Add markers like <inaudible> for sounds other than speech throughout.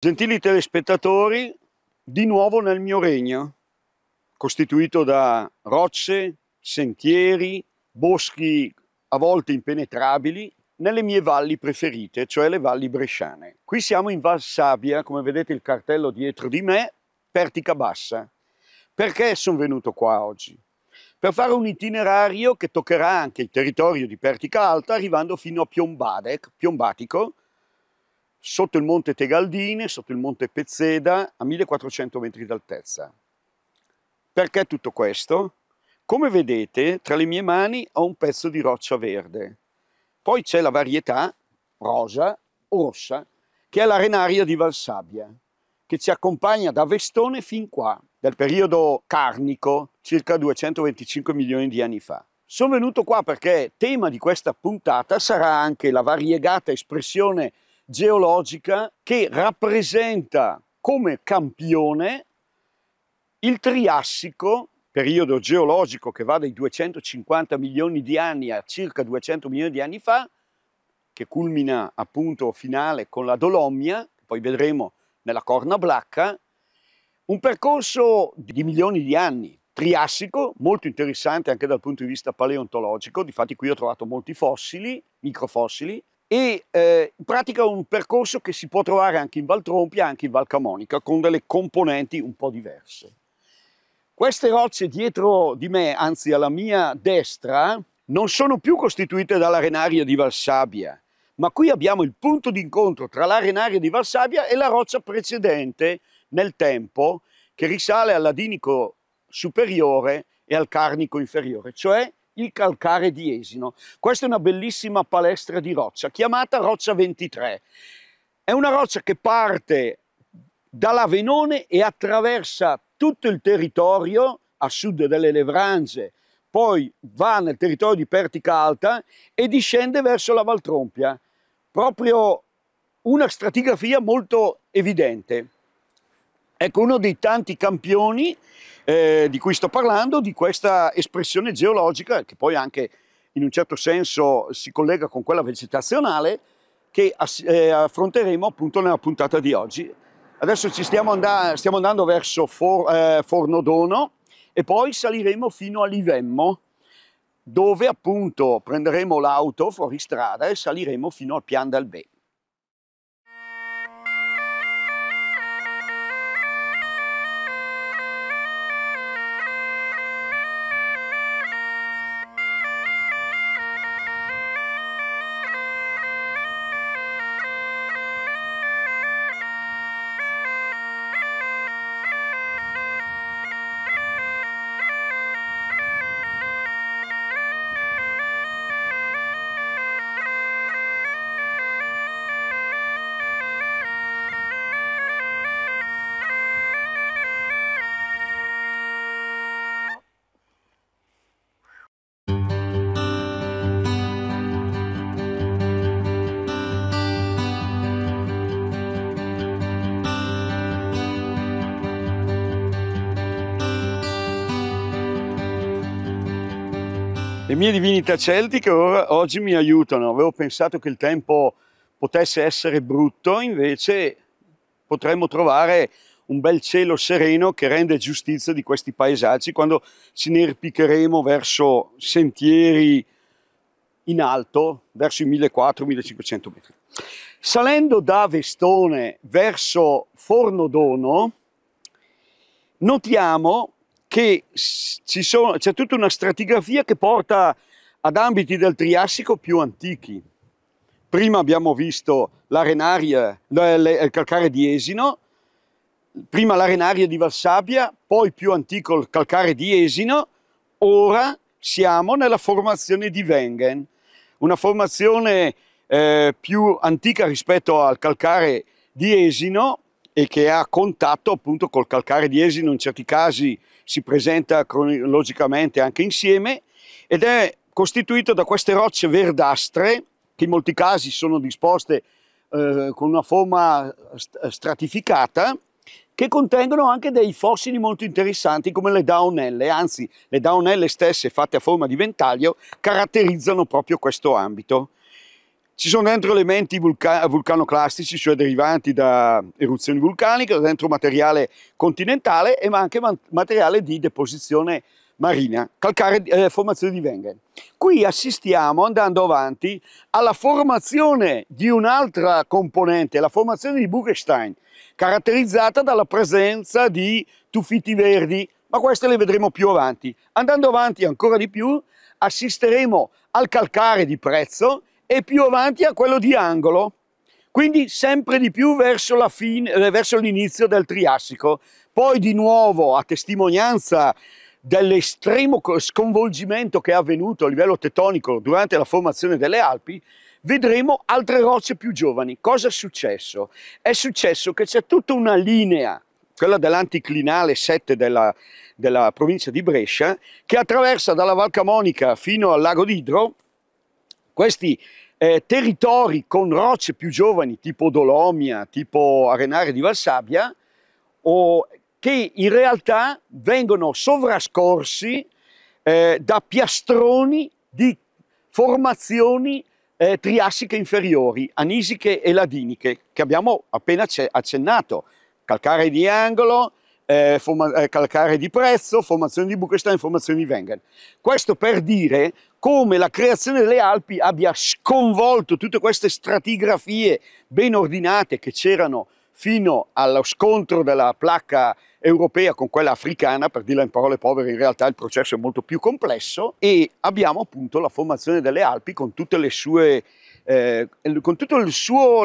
Gentili telespettatori, di nuovo nel mio regno, costituito da rocce, sentieri, boschi a volte impenetrabili, nelle mie valli preferite, cioè le valli bresciane. Qui siamo in Val Sabbia, come vedete il cartello dietro di me, Pertica Bassa. Perché sono venuto qua oggi? Per fare un itinerario che toccherà anche il territorio di Pertica Alta, arrivando fino a Piombadec, Piombatico, sotto il monte Tegaldine, sotto il monte Pezzeda, a 1400 metri d'altezza. Perché tutto questo? Come vedete, tra le mie mani ho un pezzo di roccia verde. Poi c'è la varietà rosa o rossa, che è l'arenaria di Valsabbia, che ci accompagna da Vestone fin qua, dal periodo carnico, circa 225 milioni di anni fa. Sono venuto qua perché tema di questa puntata sarà anche la variegata espressione geologica che rappresenta come campione il Triassico, periodo geologico che va dai 250 milioni di anni a circa 200 milioni di anni fa, che culmina appunto finale con la Dolomia, poi vedremo nella Corna Blacca, un percorso di milioni di anni, triassico, molto interessante anche dal punto di vista paleontologico, difatti qui ho trovato molti fossili, microfossili, e eh, pratica un percorso che si può trovare anche in Valtrompia e anche in Val Camonica, con delle componenti un po' diverse. Queste rocce dietro di me, anzi alla mia destra, non sono più costituite dall'arenaria di Valsabia, ma qui abbiamo il punto d'incontro tra l'arenaria di Valsabia e la roccia precedente nel tempo che risale all'Adinico superiore e al Carnico inferiore, cioè il calcare di Esino. Questa è una bellissima palestra di roccia, chiamata Roccia 23. È una roccia che parte dall'Avenone e attraversa tutto il territorio a sud delle Levranze, poi va nel territorio di Pertica Alta e discende verso la Valtrompia. Proprio una stratigrafia molto evidente. Ecco, uno dei tanti campioni eh, di cui sto parlando, di questa espressione geologica che poi anche in un certo senso si collega con quella vegetazionale che eh, affronteremo appunto nella puntata di oggi. Adesso ci stiamo, and stiamo andando verso For eh, Fornodono e poi saliremo fino a Livemmo dove appunto prenderemo l'auto fuori strada e saliremo fino al Pian d'Albè. Le mie divinità celtiche oggi mi aiutano. Avevo pensato che il tempo potesse essere brutto, invece potremmo trovare un bel cielo sereno che rende giustizia di questi paesaggi quando ci nerpicheremo verso sentieri in alto, verso i 1400-1500 metri. Salendo da Vestone verso Fornodono, notiamo che c'è tutta una stratigrafia che porta ad ambiti del Triassico più antichi. Prima abbiamo visto l'arenaria, il calcare di Esino, prima l'arenaria di Valsabbia, poi più antico il calcare di Esino, ora siamo nella formazione di Wengen, una formazione eh, più antica rispetto al calcare di Esino e che ha contatto appunto col calcare di Esino in certi casi si presenta cronologicamente anche insieme ed è costituito da queste rocce verdastre che in molti casi sono disposte eh, con una forma stratificata che contengono anche dei fossili molto interessanti come le daonelle, anzi le daonelle stesse fatte a forma di ventaglio caratterizzano proprio questo ambito. Ci sono dentro elementi vulca vulcanoclastici, cioè derivanti da eruzioni vulcaniche, dentro materiale continentale e ma anche materiale di deposizione marina, calcare, eh, formazione di Wengen. Qui assistiamo, andando avanti, alla formazione di un'altra componente, la formazione di Buchenstein, caratterizzata dalla presenza di tufiti verdi, ma queste le vedremo più avanti. Andando avanti ancora di più, assisteremo al calcare di prezzo e più avanti a quello di angolo, quindi sempre di più verso, eh, l'inizio del Triassico. Poi di nuovo, a testimonianza dell'estremo sconvolgimento che è avvenuto a livello tettonico durante la formazione delle Alpi, vedremo altre rocce più giovani. Cosa è successo? È successo che c'è tutta una linea quella dell'anticlinale 7 della, della provincia di Brescia, che attraversa dalla Valcamonica fino al lago d'Idro, questi eh, territori con rocce più giovani, tipo Dolomia, tipo Arenare di Valsabbia, o, che in realtà vengono sovrascorsi eh, da piastroni di formazioni eh, triassiche inferiori, anisiche e ladiniche, che abbiamo appena accennato, calcare di angolo, eh, eh, calcare di prezzo, formazione di Buchenstein, formazione di Wengen. Questo per dire come la creazione delle Alpi abbia sconvolto tutte queste stratigrafie ben ordinate che c'erano fino allo scontro della placca europea con quella africana, per dirla in parole povere, in realtà il processo è molto più complesso e abbiamo appunto la formazione delle Alpi con tutte le sue eh, con tutta la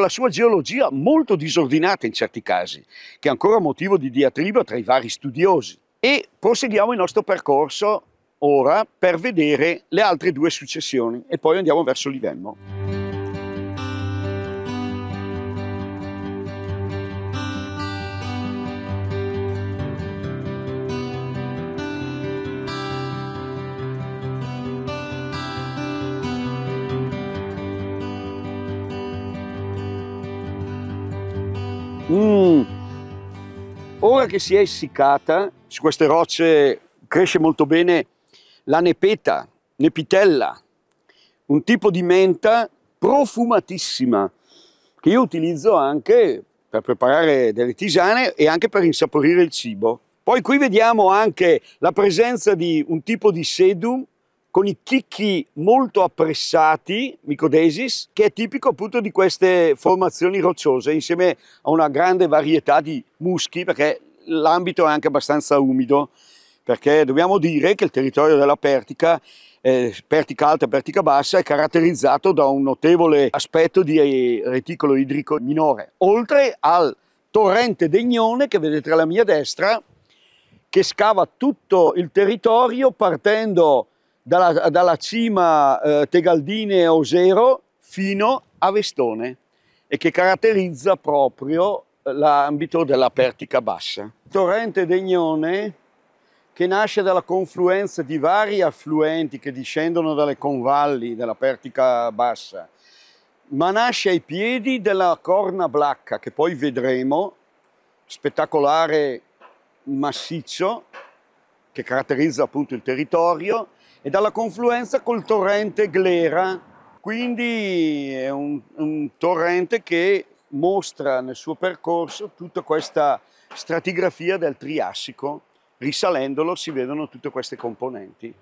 sua geologia molto disordinata in certi casi, che è ancora motivo di diatriba tra i vari studiosi. E proseguiamo il nostro percorso ora per vedere le altre due successioni e poi andiamo verso Livenmo. Mm. Ora che si è essiccata, su queste rocce cresce molto bene la nepeta, nepitella, un tipo di menta profumatissima che io utilizzo anche per preparare delle tisane e anche per insaporire il cibo. Poi qui vediamo anche la presenza di un tipo di sedum con i chicchi molto appressati, micodesis, che è tipico appunto di queste formazioni rocciose, insieme a una grande varietà di muschi, perché l'ambito è anche abbastanza umido, perché dobbiamo dire che il territorio della Pertica eh, pertica alta e pertica bassa, è caratterizzato da un notevole aspetto di eh, reticolo idrico minore, oltre al torrente Degnone che vedete alla mia destra, che scava tutto il territorio partendo dalla, dalla cima eh, Tegaldine Osero fino a Vestone e che caratterizza proprio eh, l'ambito della Pertica Bassa. Torrente Degnone che nasce dalla confluenza di vari affluenti che discendono dalle convalli della Pertica Bassa, ma nasce ai piedi della Corna Blacca, che poi vedremo, spettacolare massiccio che caratterizza appunto il territorio, e dalla confluenza col torrente Glera, quindi è un, un torrente che mostra nel suo percorso tutta questa stratigrafia del Triassico, risalendolo si vedono tutte queste componenti.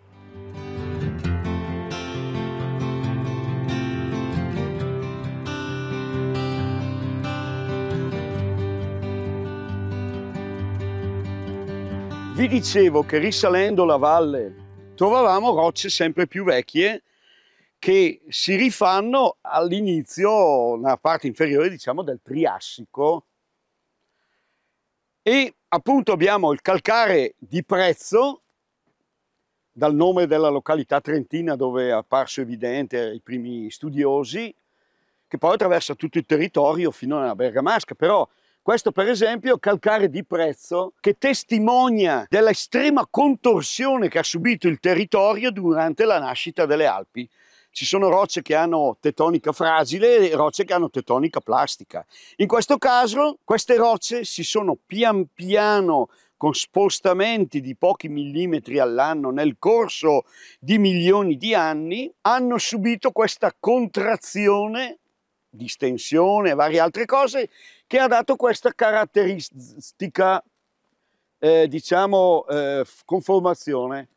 Vi dicevo che risalendo la valle trovavamo rocce sempre più vecchie che si rifanno all'inizio, nella parte inferiore diciamo del Triassico e appunto abbiamo il calcare di prezzo dal nome della località trentina dove è apparso evidente ai primi studiosi che poi attraversa tutto il territorio fino alla Bergamasca però questo per esempio è calcare di prezzo che testimonia dell'estrema contorsione che ha subito il territorio durante la nascita delle Alpi. Ci sono rocce che hanno tettonica fragile e rocce che hanno tettonica plastica. In questo caso queste rocce si sono pian piano con spostamenti di pochi millimetri all'anno nel corso di milioni di anni, hanno subito questa contrazione distensione e varie altre cose, che ha dato questa caratteristica, eh, diciamo, eh, conformazione.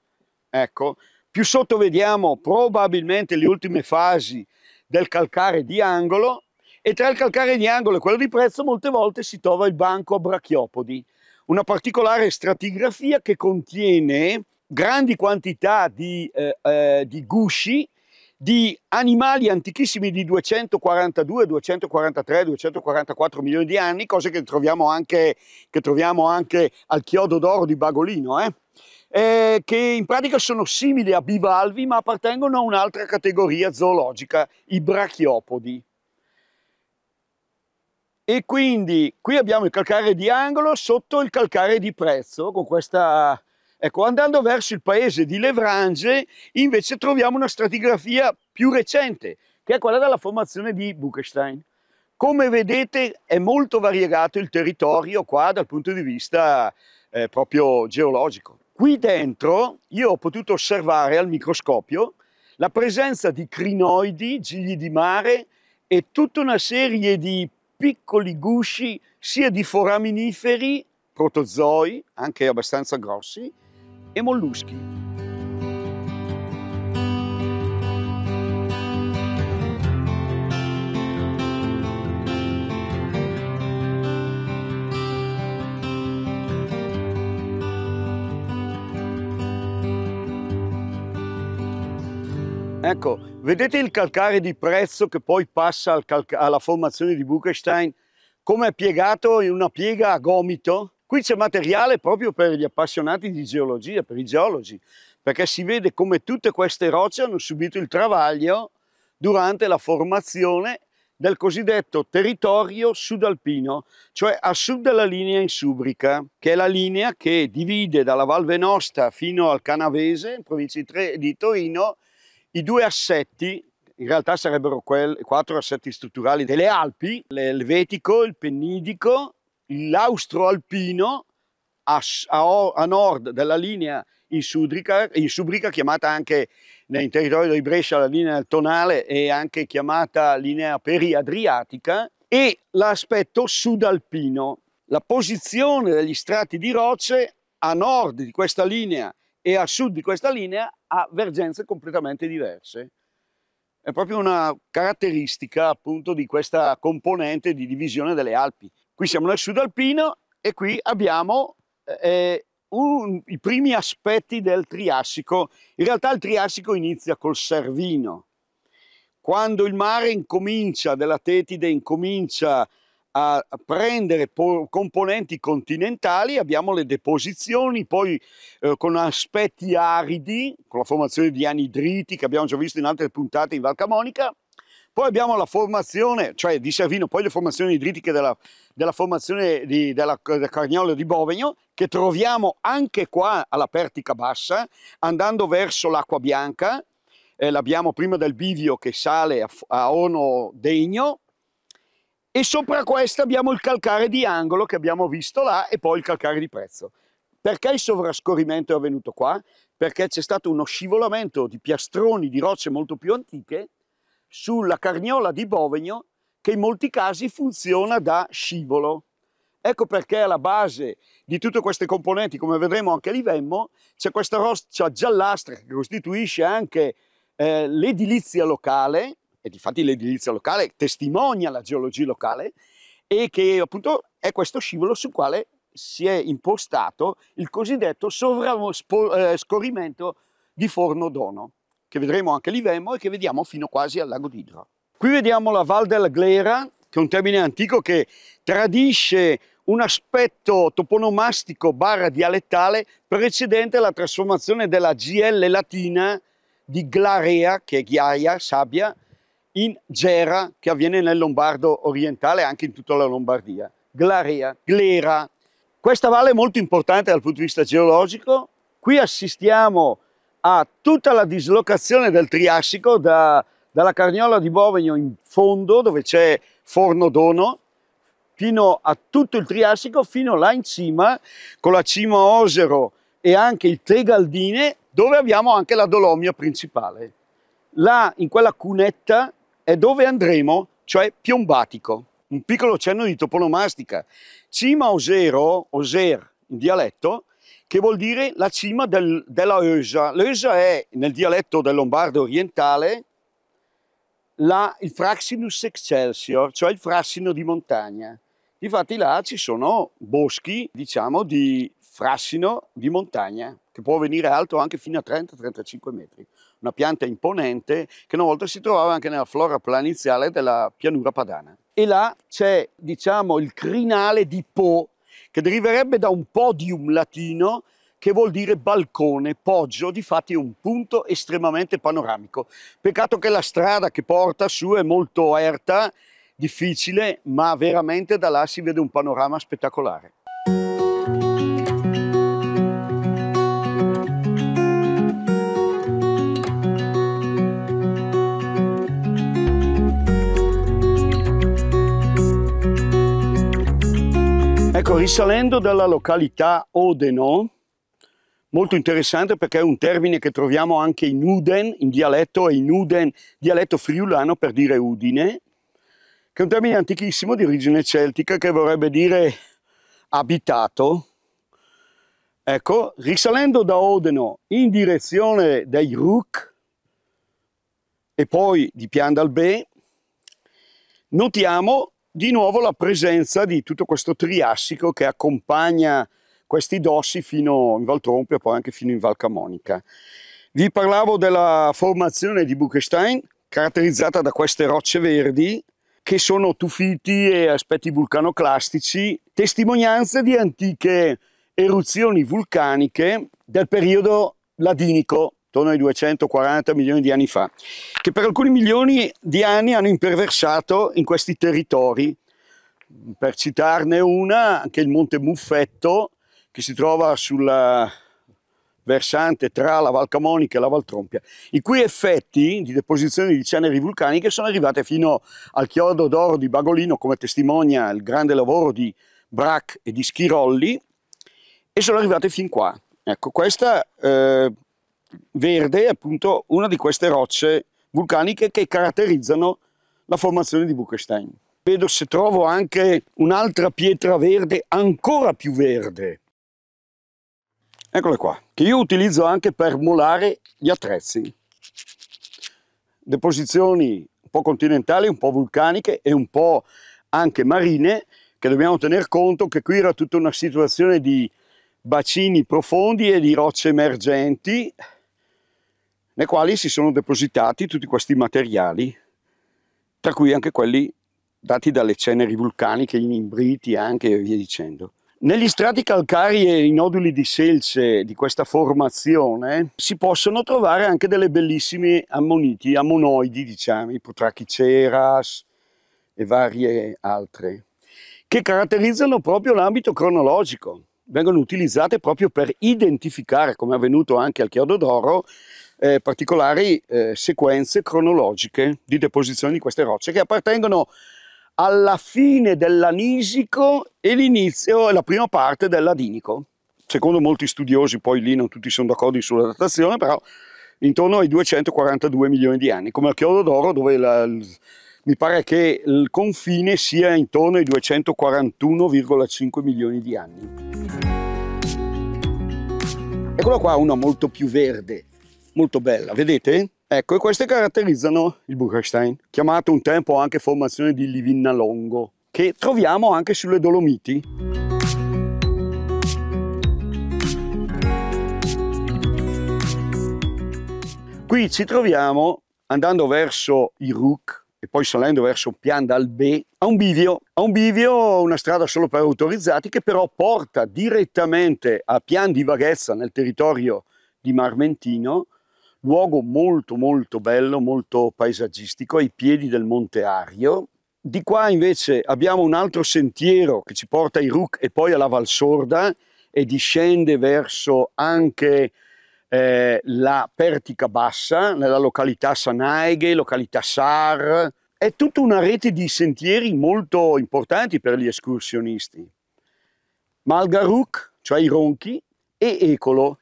Ecco. Più sotto vediamo probabilmente le ultime fasi del calcare di angolo e tra il calcare di angolo e quello di prezzo molte volte si trova il banco a brachiopodi, una particolare stratigrafia che contiene grandi quantità di, eh, eh, di gusci di animali antichissimi di 242, 243, 244 milioni di anni, cose che troviamo anche, che troviamo anche al chiodo d'oro di Bagolino, eh? Eh, che in pratica sono simili a bivalvi ma appartengono a un'altra categoria zoologica, i brachiopodi. E quindi qui abbiamo il calcare di angolo sotto il calcare di prezzo con questa Ecco, andando verso il paese di Levrange, invece troviamo una stratigrafia più recente, che è quella della formazione di Buchenstein. Come vedete è molto variegato il territorio qua dal punto di vista eh, proprio geologico. Qui dentro io ho potuto osservare al microscopio la presenza di crinoidi, gigli di mare e tutta una serie di piccoli gusci sia di foraminiferi, protozoi, anche abbastanza grossi, e molluschi. Ecco, vedete il calcare di prezzo che poi passa al alla formazione di Buchenstein? Come è piegato in una piega a gomito? Qui c'è materiale proprio per gli appassionati di geologia, per i geologi, perché si vede come tutte queste rocce hanno subito il travaglio durante la formazione del cosiddetto territorio sudalpino, cioè a sud della linea insubrica, che è la linea che divide dalla Val Venosta fino al Canavese, in provincia di Torino, i due assetti, in realtà sarebbero quel, quattro assetti strutturali delle Alpi, l'elvetico, il pennidico, l'austro-alpino a, a, a, nord della linea in, Sudrica, in Subrica, chiamata anche nel territorio di Brescia la linea tonale e anche chiamata linea periadriatica, e l'aspetto sudalpino. La posizione degli strati di rocce a nord di questa linea e a sud di questa linea ha vergenze completamente diverse. È proprio una caratteristica appunto di questa componente di divisione delle Alpi. Qui siamo nel sud alpino e qui abbiamo eh, eh, un, i primi aspetti del Triassico. In realtà il Triassico inizia col Servino. Quando il mare incomincia, della Tetide incomincia a prendere componenti continentali, abbiamo le deposizioni, poi eh, con aspetti aridi, con la formazione di anidriti che abbiamo già visto in altre puntate in Valcamonica, poi abbiamo la formazione, cioè di Servino, poi le formazioni idritiche della, della formazione di, della, del Carniolo di Bovegno, che troviamo anche qua alla Pertica Bassa, andando verso l'acqua bianca, eh, l'abbiamo prima del bivio che sale a, a Ono Degno, e sopra questa abbiamo il calcare di angolo che abbiamo visto là e poi il calcare di prezzo. Perché il sovrascorrimento è avvenuto qua? Perché c'è stato uno scivolamento di piastroni di rocce molto più antiche sulla carniola di Bovegno che in molti casi funziona da scivolo. Ecco perché alla base di tutte queste componenti, come vedremo anche a Livemmo, c'è questa roccia giallastra che costituisce anche eh, l'edilizia locale, e difatti l'edilizia locale testimonia la geologia locale, e che appunto è questo scivolo sul quale si è impostato il cosiddetto sovrascorrimento eh, di Forno Dono che vedremo anche l'Ivemo e che vediamo fino quasi al lago d'Idra. Qui vediamo la Val della Glera, che è un termine antico che tradisce un aspetto toponomastico barra dialettale precedente alla trasformazione della GL latina di glarea, che è ghiaia, sabbia, in gera, che avviene nel Lombardo orientale e anche in tutta la Lombardia. Glarea, glera. Questa valle è molto importante dal punto di vista geologico. Qui assistiamo a tutta la dislocazione del Triassico da, dalla Carniola di Bovegno in fondo dove c'è Forno Dono fino a tutto il Triassico fino là in cima con la cima Osero e anche il Tegaldine dove abbiamo anche la Dolomia principale. Là in quella cunetta è dove andremo, cioè Piombatico. Un piccolo cenno di toponomastica. Cima Osero, Oser in dialetto, che vuol dire la cima del, della Eusa. L'Eusa è, nel dialetto del Lombardo orientale, la, il Fraxinus excelsior, cioè il frassino di montagna. Infatti là ci sono boschi, diciamo, di frassino di montagna, che può venire alto anche fino a 30-35 metri. Una pianta imponente che una volta si trovava anche nella flora planiziale della pianura padana. E là c'è, diciamo, il crinale di Po, che deriverebbe da un podium latino che vuol dire balcone, poggio, difatti è un punto estremamente panoramico. Peccato che la strada che porta su è molto erta, difficile, ma veramente da là si vede un panorama spettacolare. Ecco, risalendo dalla località Odeno, molto interessante perché è un termine che troviamo anche in Uden, in dialetto, e in Uden, dialetto friulano per dire Udine, che è un termine antichissimo di origine celtica che vorrebbe dire abitato. Ecco, risalendo da Odeno in direzione dei Rook e poi di Piandalbè, notiamo di nuovo la presenza di tutto questo triassico che accompagna questi dossi fino in Valtrompia e poi anche fino in Val Camonica. Vi parlavo della formazione di Buchenstein, caratterizzata da queste rocce verdi che sono tufiti e aspetti vulcanoclastici, testimonianze di antiche eruzioni vulcaniche del periodo ladinico intorno ai 240 milioni di anni fa, che per alcuni milioni di anni hanno imperversato in questi territori. Per citarne una, anche il Monte Muffetto, che si trova sul versante tra la Val Camonica e la Val Trompia, i cui effetti di deposizione di ceneri vulcaniche sono arrivate fino al chiodo d'oro di Bagolino, come testimonia il grande lavoro di Brac e di Schirolli, e sono arrivate fin qua. Ecco, questa eh, verde è appunto una di queste rocce vulcaniche che caratterizzano la formazione di Buchenstein. Vedo se trovo anche un'altra pietra verde ancora più verde. Eccole qua, che io utilizzo anche per molare gli attrezzi. Deposizioni un po' continentali, un po' vulcaniche e un po' anche marine, che dobbiamo tener conto che qui era tutta una situazione di bacini profondi e di rocce emergenti nei quali si sono depositati tutti questi materiali, tra cui anche quelli dati dalle ceneri vulcaniche, in imbriti anche e via dicendo. Negli strati calcarei e i noduli di selce di questa formazione si possono trovare anche delle bellissime ammoniti, ammonoidi diciamo, Potrachiceras e varie altre, che caratterizzano proprio l'ambito cronologico. Vengono utilizzate proprio per identificare, come è avvenuto anche al Chiodo d'Oro, eh, particolari eh, sequenze cronologiche di deposizione di queste rocce che appartengono alla fine dell'Anisico e l'inizio e la prima parte dell'Adinico. Secondo molti studiosi, poi lì non tutti sono d'accordo sulla datazione, però intorno ai 242 milioni di anni, come al Chiodo d'Oro dove la, mi pare che il confine sia intorno ai 241,5 milioni di anni. Eccola qua una molto più verde, molto bella, vedete? Ecco, e queste caratterizzano il Bucherstein, chiamato un tempo anche formazione di Livinnalongo, che troviamo anche sulle Dolomiti. Qui ci troviamo andando verso i Rook e poi salendo verso Pian dal B a un bivio, a un bivio una strada solo per autorizzati che però porta direttamente a Pian di Vaghezza nel territorio di Marmentino luogo molto molto bello, molto paesaggistico, ai piedi del Monte Ario. Di qua invece abbiamo un altro sentiero che ci porta ai Ruc e poi alla Valsorda e discende verso anche eh, la Pertica Bassa, nella località Sanaeghe, località Sar. È tutta una rete di sentieri molto importanti per gli escursionisti. Malgaruk, cioè i Ronchi, e Ecolo,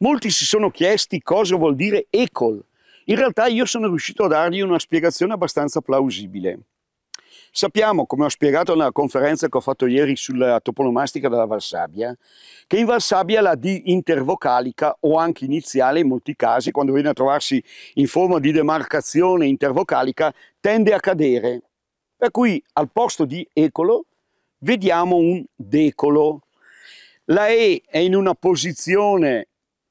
Molti si sono chiesti cosa vuol dire ECOL. In realtà io sono riuscito a dargli una spiegazione abbastanza plausibile. Sappiamo, come ho spiegato nella conferenza che ho fatto ieri sulla toponomastica della Valsabbia, che in Valsabbia la D intervocalica o anche iniziale in molti casi, quando viene a trovarsi in forma di demarcazione intervocalica, tende a cadere. Per cui al posto di ecolo vediamo un decolo. La E è in una posizione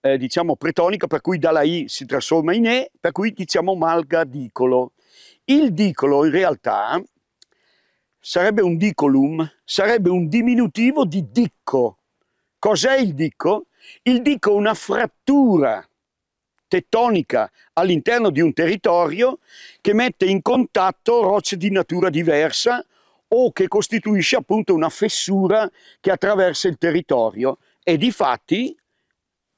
eh, diciamo pretonica, per cui dalla I si trasforma in E, per cui diciamo malga dicolo. Il dicolo in realtà sarebbe un dicolum, sarebbe un diminutivo di dicco. Cos'è il dicco? Il dicco è una frattura tettonica all'interno di un territorio che mette in contatto rocce di natura diversa o che costituisce appunto una fessura che attraversa il territorio e di fatti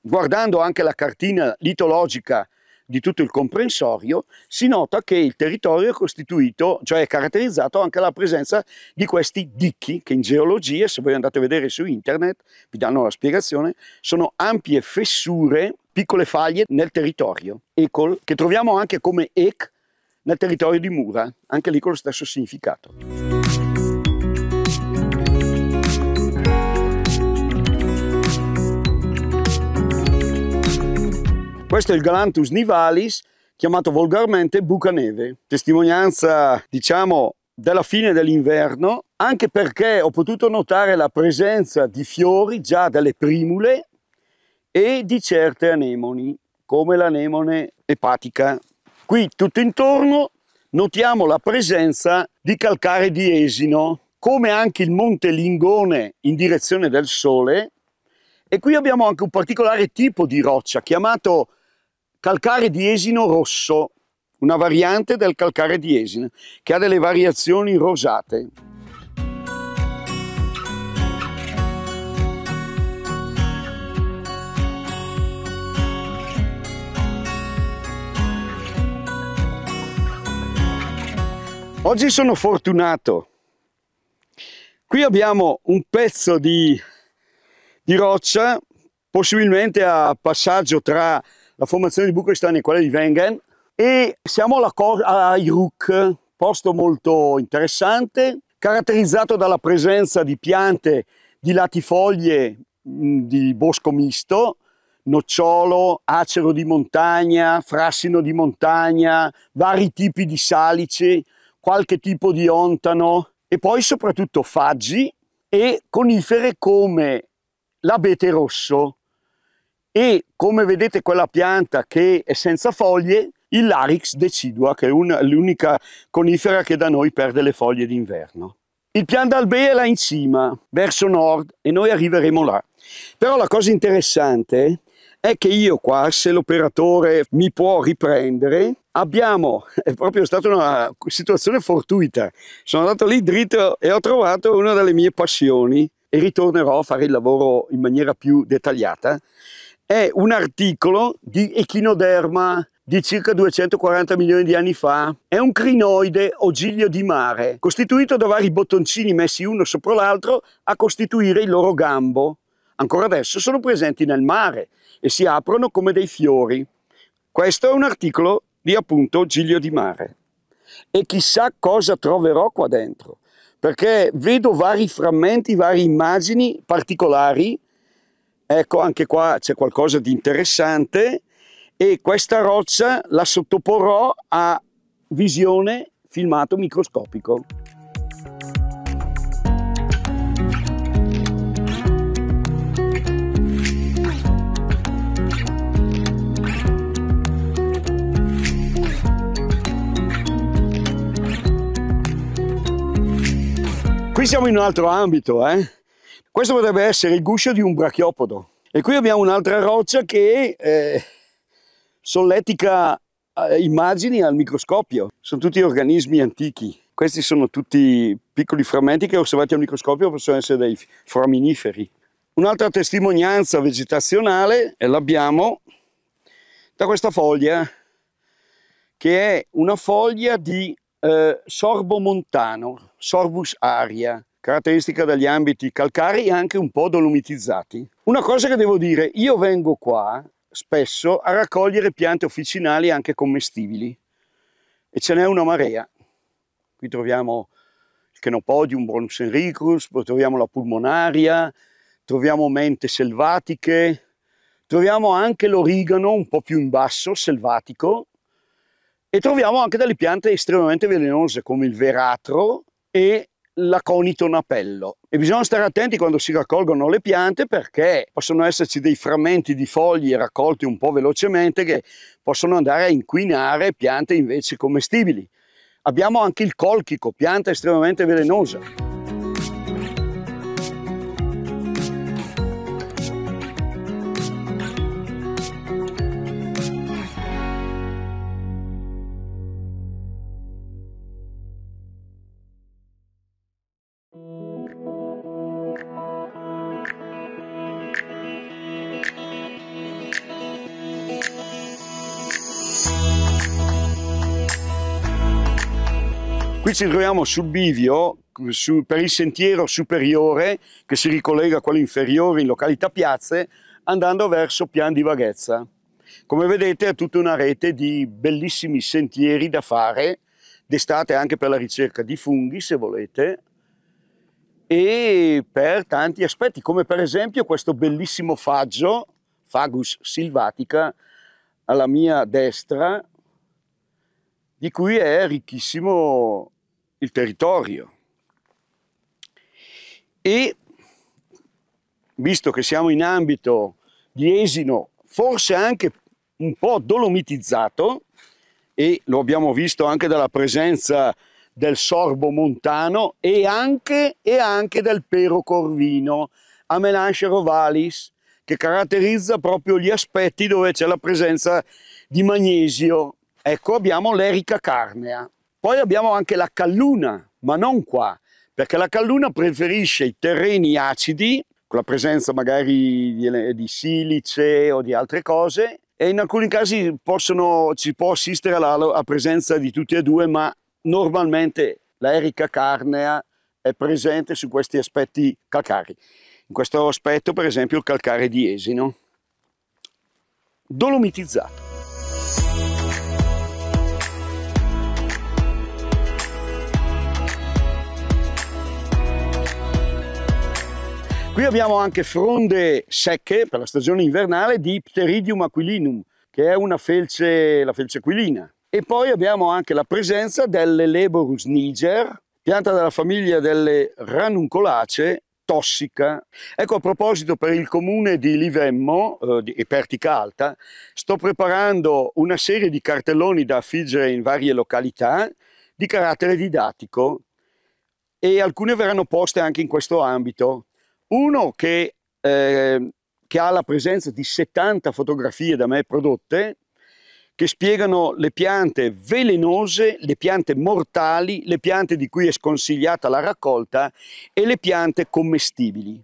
Guardando anche la cartina litologica di tutto il comprensorio, si nota che il territorio è costituito, cioè è caratterizzato anche dalla presenza di questi dicchi, che in geologia, se voi andate a vedere su internet, vi danno la spiegazione, sono ampie fessure, piccole faglie nel territorio, ecol, che troviamo anche come ec nel territorio di Mura, anche lì con lo stesso significato. Questo è il Galantus nivalis, chiamato volgarmente bucaneve, testimonianza, diciamo, della fine dell'inverno, anche perché ho potuto notare la presenza di fiori già delle primule e di certe anemoni, come l'anemone epatica. Qui tutto intorno notiamo la presenza di calcare di esino, come anche il monte Lingone in direzione del sole, e qui abbiamo anche un particolare tipo di roccia chiamato calcare di esino rosso, una variante del calcare di esino che ha delle variazioni rosate. Oggi sono fortunato. Qui abbiamo un pezzo di, di roccia, possibilmente a passaggio tra la formazione di Bucurestani e quella di Wengen e siamo alla a Iruk, posto molto interessante, caratterizzato dalla presenza di piante di latifoglie di bosco misto, nocciolo, acero di montagna, frassino di montagna, vari tipi di salice, qualche tipo di ontano e poi soprattutto faggi e conifere come l'abete rosso, e come vedete quella pianta che è senza foglie, il Larix decidua, che è l'unica conifera che da noi perde le foglie d'inverno. Il pian d'Albe è là in cima, verso nord, e noi arriveremo là. Però la cosa interessante è che io qua, se l'operatore mi può riprendere, abbiamo, <laughs> è proprio stata una situazione fortuita, sono andato lì dritto e ho trovato una delle mie passioni e ritornerò a fare il lavoro in maniera più dettagliata, è un articolo di echinoderma di circa 240 milioni di anni fa. È un crinoide o giglio di mare, costituito da vari bottoncini messi uno sopra l'altro a costituire il loro gambo. Ancora adesso sono presenti nel mare e si aprono come dei fiori. Questo è un articolo di appunto Giglio di Mare. E chissà cosa troverò qua dentro, perché vedo vari frammenti, varie immagini particolari Ecco, anche qua c'è qualcosa di interessante e questa roccia la sottoporrò a visione filmato microscopico. Qui siamo in un altro ambito, eh? Questo potrebbe essere il guscio di un brachiopodo. E qui abbiamo un'altra roccia che eh, solletica eh, immagini al microscopio. Sono tutti organismi antichi. Questi sono tutti piccoli frammenti che osservati al microscopio possono essere dei foraminiferi. Un'altra testimonianza vegetazionale l'abbiamo da questa foglia, che è una foglia di eh, sorbo montano, sorbus aria, caratteristica degli ambiti calcari e anche un po' dolomitizzati. Una cosa che devo dire, io vengo qua spesso a raccogliere piante officinali anche commestibili e ce n'è una marea. Qui troviamo il Chenopodium Bronx enricus, poi troviamo la pulmonaria, troviamo mente selvatiche, troviamo anche l'origano un po' più in basso, selvatico, e troviamo anche delle piante estremamente velenose come il veratro e l'aconiton appello. E bisogna stare attenti quando si raccolgono le piante perché possono esserci dei frammenti di foglie raccolti un po' velocemente che possono andare a inquinare piante invece commestibili. Abbiamo anche il colchico, pianta estremamente velenosa. ci troviamo sul bivio su, per il sentiero superiore che si ricollega a quello inferiore in località Piazze andando verso Pian di Vaghezza. Come vedete è tutta una rete di bellissimi sentieri da fare, d'estate anche per la ricerca di funghi se volete, e per tanti aspetti, come per esempio questo bellissimo faggio, Fagus silvatica, alla mia destra, di cui è ricchissimo il territorio. E visto che siamo in ambito di esino, forse anche un po' dolomitizzato, e lo abbiamo visto anche dalla presenza del sorbo montano e anche, e anche del pero corvino, a Melanche rovalis, che caratterizza proprio gli aspetti dove c'è la presenza di magnesio. Ecco, abbiamo l'erica carnea. Poi abbiamo anche la calluna, ma non qua, perché la calluna preferisce i terreni acidi, con la presenza magari di, di silice o di altre cose, e in alcuni casi possono, ci può assistere alla presenza di tutti e due, ma normalmente l'erica carnea è presente su questi aspetti calcari. In questo aspetto, per esempio, il calcare di esino. Dolomitizzato. Qui abbiamo anche fronde secche per la stagione invernale di Pteridium aquilinum, che è una felce, la felce aquilina. E poi abbiamo anche la presenza dell'Eleborus niger, pianta della famiglia delle ranuncolacee, tossica. Ecco, a proposito, per il comune di Livemmo eh, e Pertica Alta, sto preparando una serie di cartelloni da affiggere in varie località di carattere didattico e alcune verranno poste anche in questo ambito. Uno che, eh, che ha la presenza di 70 fotografie da me prodotte che spiegano le piante velenose, le piante mortali, le piante di cui è sconsigliata la raccolta e le piante commestibili.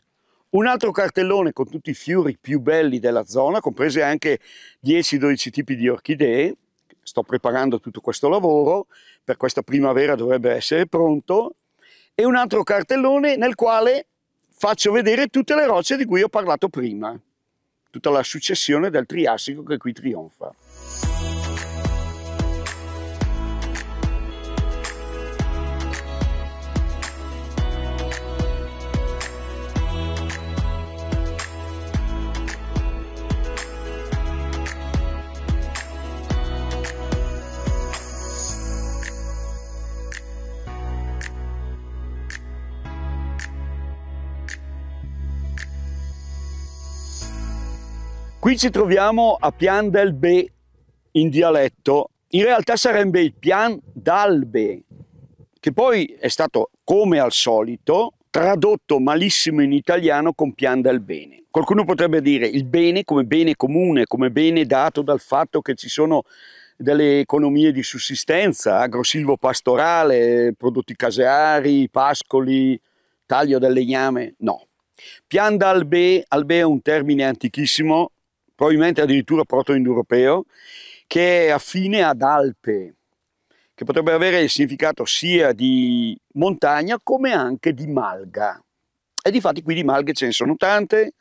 Un altro cartellone con tutti i fiori più belli della zona, comprese anche 10-12 tipi di orchidee. Sto preparando tutto questo lavoro, per questa primavera dovrebbe essere pronto. E un altro cartellone nel quale faccio vedere tutte le rocce di cui ho parlato prima, tutta la successione del Triassico che qui trionfa. Qui ci troviamo a Pian del Be in dialetto, in realtà sarebbe il Pian d'Albe, che poi è stato, come al solito, tradotto malissimo in italiano con Pian del Bene. Qualcuno potrebbe dire il bene come bene comune, come bene dato dal fatto che ci sono delle economie di sussistenza, agrosilvo pastorale, prodotti caseari, pascoli, taglio del legname, no. Pian d'albe, albe è un termine antichissimo probabilmente addirittura proto-indoeuropeo, che è affine ad Alpe, che potrebbe avere il significato sia di montagna come anche di malga. E di fatti qui di malghe ce ne sono tante,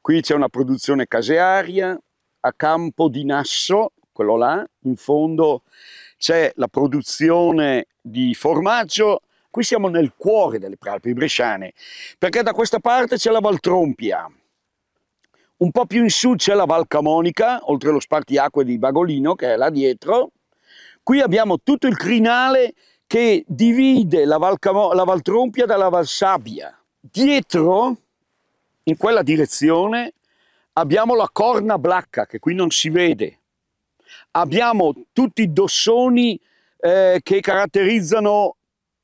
qui c'è una produzione casearia, a Campo di Nasso, quello là, in fondo c'è la produzione di formaggio, qui siamo nel cuore delle Prealpi bresciane, perché da questa parte c'è la Valtrompia, un po' più in su c'è la Val Camonica, oltre lo spartiacque di Bagolino, che è là dietro. Qui abbiamo tutto il crinale che divide la Val, la Val Trompia dalla Val Sabbia. Dietro, in quella direzione, abbiamo la Corna Blacca, che qui non si vede. Abbiamo tutti i dossoni eh, che caratterizzano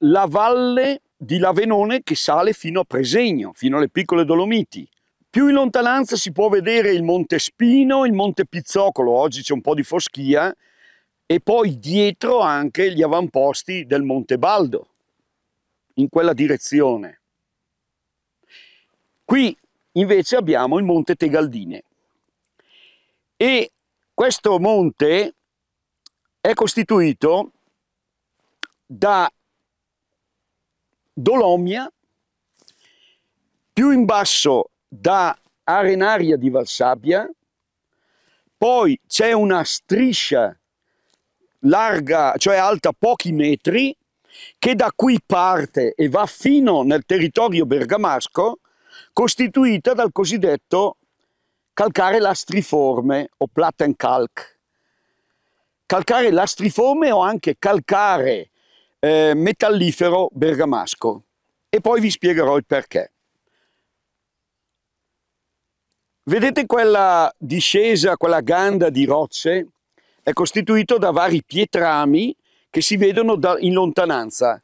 la valle di Lavenone che sale fino a Presegno, fino alle piccole Dolomiti. Più in lontananza si può vedere il Monte Spino, il Monte Pizzocolo, oggi c'è un po' di foschia, e poi dietro anche gli avamposti del Monte Baldo, in quella direzione. Qui invece abbiamo il Monte Tegaldine e questo monte è costituito da Dolomia, più in basso da Arenaria di Valsabbia, poi c'è una striscia larga, cioè alta pochi metri, che da qui parte e va fino nel territorio bergamasco, costituita dal cosiddetto calcare lastriforme o platenkalk. Calcare lastriforme o anche calcare eh, metallifero bergamasco. E poi vi spiegherò il perché. Vedete quella discesa, quella ganda di rocce? È costituito da vari pietrami che si vedono da, in lontananza.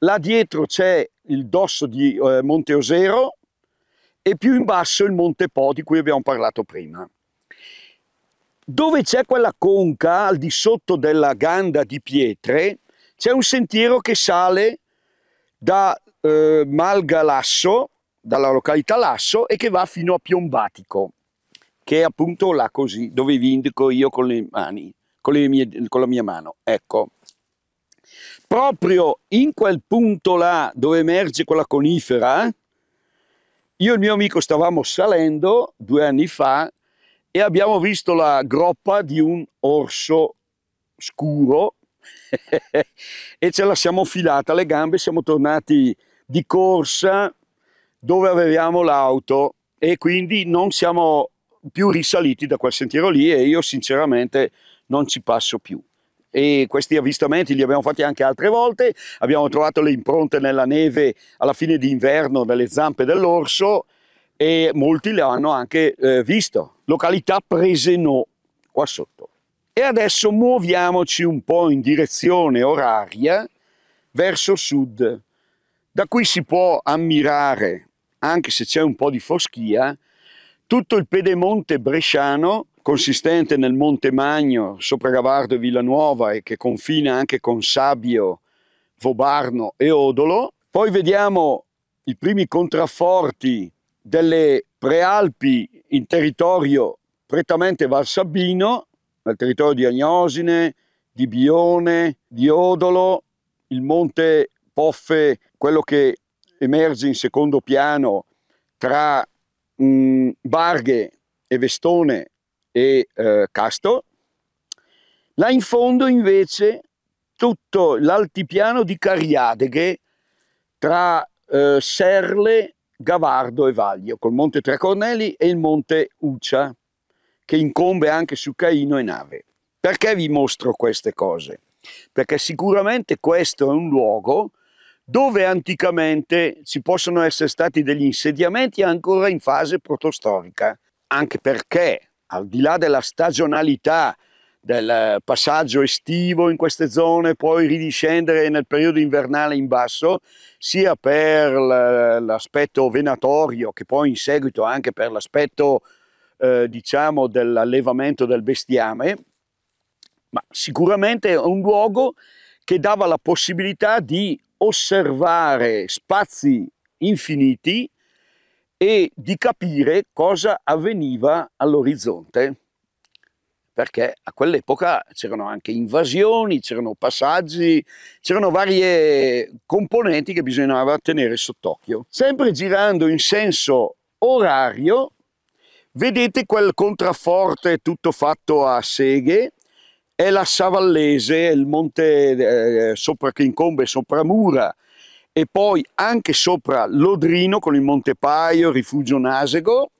Là dietro c'è il dosso di eh, Monte Osero e più in basso il Monte Po di cui abbiamo parlato prima. Dove c'è quella conca, al di sotto della ganda di pietre, c'è un sentiero che sale da eh, Malgalasso dalla località Lasso e che va fino a Piombatico, che è appunto là così, dove vi indico io con le mani, con, le mie, con la mia mano. Ecco, proprio in quel punto là dove emerge quella conifera, io e il mio amico stavamo salendo due anni fa e abbiamo visto la groppa di un orso scuro <laughs> e ce la siamo filata le gambe, siamo tornati di corsa dove avevamo l'auto e quindi non siamo più risaliti da quel sentiero lì e io sinceramente non ci passo più. E questi avvistamenti li abbiamo fatti anche altre volte, abbiamo trovato le impronte nella neve alla fine d'inverno delle zampe dell'orso e molti le hanno anche eh, visto. Località Preseno, qua sotto. E adesso muoviamoci un po' in direzione oraria verso sud da cui si può ammirare, anche se c'è un po' di foschia, tutto il pedemonte bresciano, consistente nel Monte Magno, sopra Gavardo e Villanuova e che confina anche con Sabio, Vobarno e Odolo. Poi vediamo i primi contrafforti delle prealpi in territorio prettamente valsabbino, nel territorio di Agnosine, di Bione, di Odolo, il monte Poffe quello che emerge in secondo piano tra mh, mm, Barghe e Vestone e eh, Casto, là in fondo invece tutto l'altipiano di Cariadeghe tra eh, Serle, Gavardo e Vaglio, col monte Tre Corneli e il monte Uccia, che incombe anche su Caino e Nave. Perché vi mostro queste cose? Perché sicuramente questo è un luogo dove anticamente ci possono essere stati degli insediamenti ancora in fase protostorica, anche perché al di là della stagionalità del passaggio estivo in queste zone, poi ridiscendere nel periodo invernale in basso, sia per l'aspetto venatorio che poi in seguito anche per l'aspetto eh, diciamo dell'allevamento del bestiame, ma sicuramente è un luogo che dava la possibilità di osservare spazi infiniti e di capire cosa avveniva all'orizzonte, perché a quell'epoca c'erano anche invasioni, c'erano passaggi, c'erano varie componenti che bisognava tenere sott'occhio. Sempre girando in senso orario, vedete quel contrafforte tutto fatto a seghe è la Savallese, il monte eh, sopra che incombe sopra Mura e poi anche sopra Lodrino con il Monte Paio, Rifugio Nasego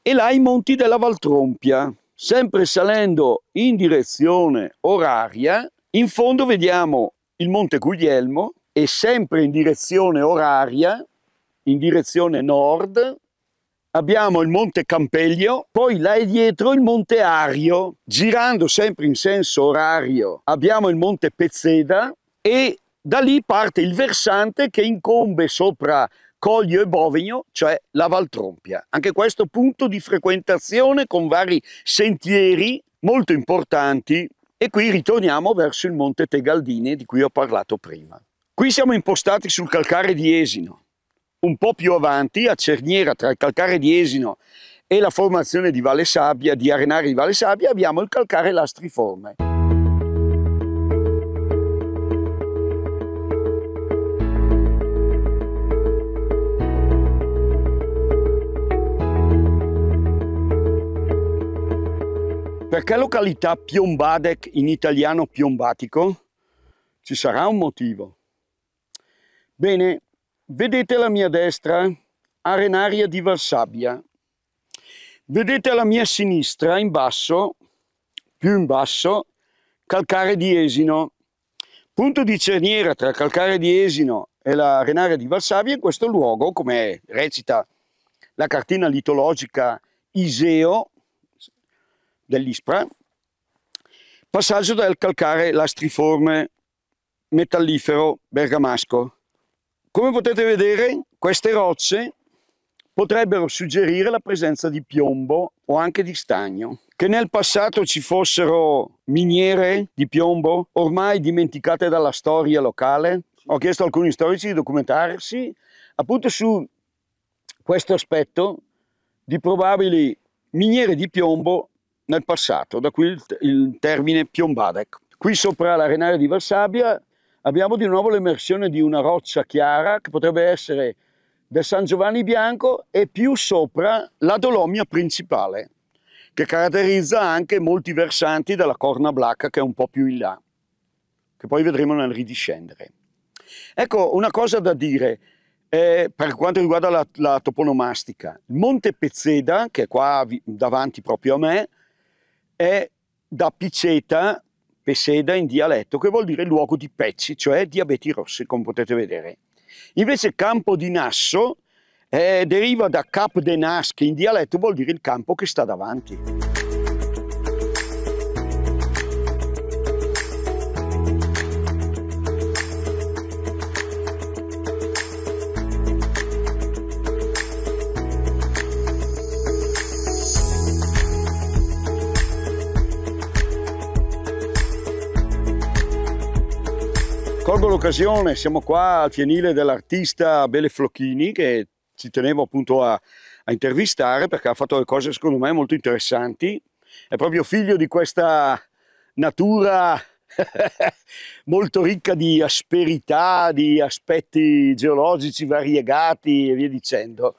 e là i monti della Valtrompia. Sempre salendo in direzione oraria, in fondo vediamo il Monte Guglielmo e sempre in direzione oraria, in direzione nord, abbiamo il Monte Campeglio, poi là dietro il Monte Ario, girando sempre in senso orario abbiamo il Monte Pezzeda e da lì parte il versante che incombe sopra Coglio e Bovigno, cioè la Valtrompia. Anche questo punto di frequentazione con vari sentieri molto importanti e qui ritorniamo verso il Monte Tegaldine di cui ho parlato prima. Qui siamo impostati sul calcare di Esino, un po' più avanti, a Cerniera, tra il calcare di Esino e la formazione di Valle Sabbia, di Arenari di Valle Sabbia, abbiamo il calcare lastriforme. Perché località Piombadec in italiano piombatico? Ci sarà un motivo. Bene, Vedete alla mia destra Arenaria di Valsabbia. Vedete alla mia sinistra, in basso, più in basso, Calcare di Esino. Punto di cerniera tra Calcare di Esino e la l'Arenaria di Valsabbia in questo luogo, come recita la cartina litologica Iseo dell'Ispra, passaggio dal calcare lastriforme metallifero bergamasco come potete vedere, queste rocce potrebbero suggerire la presenza di piombo o anche di stagno. Che nel passato ci fossero miniere di piombo, ormai dimenticate dalla storia locale, ho chiesto a alcuni storici di documentarsi appunto su questo aspetto di probabili miniere di piombo nel passato, da qui il, termine piombadec. Qui sopra l'arenaria di Varsavia abbiamo di nuovo l'emersione di una roccia chiara che potrebbe essere del San Giovanni Bianco e più sopra la Dolomia principale, che caratterizza anche molti versanti della Corna Blacca che è un po' più in là, che poi vedremo nel ridiscendere. Ecco, una cosa da dire eh, per quanto riguarda la, la toponomastica. Il Monte Pezzeda, che è qua davanti proprio a me, è da Piceta Peseda in dialetto, che vuol dire luogo di pezzi, cioè di abeti rossi, come potete vedere. Invece campo di Nasso eh, deriva da cap de nas, che in dialetto vuol dire il campo che sta davanti. Colgo l'occasione, siamo qua al fienile dell'artista Bele Flocchini che ci tenevo appunto a, a intervistare perché ha fatto delle cose secondo me molto interessanti. È proprio figlio di questa natura <laughs> molto ricca di asperità, di aspetti geologici variegati e via dicendo.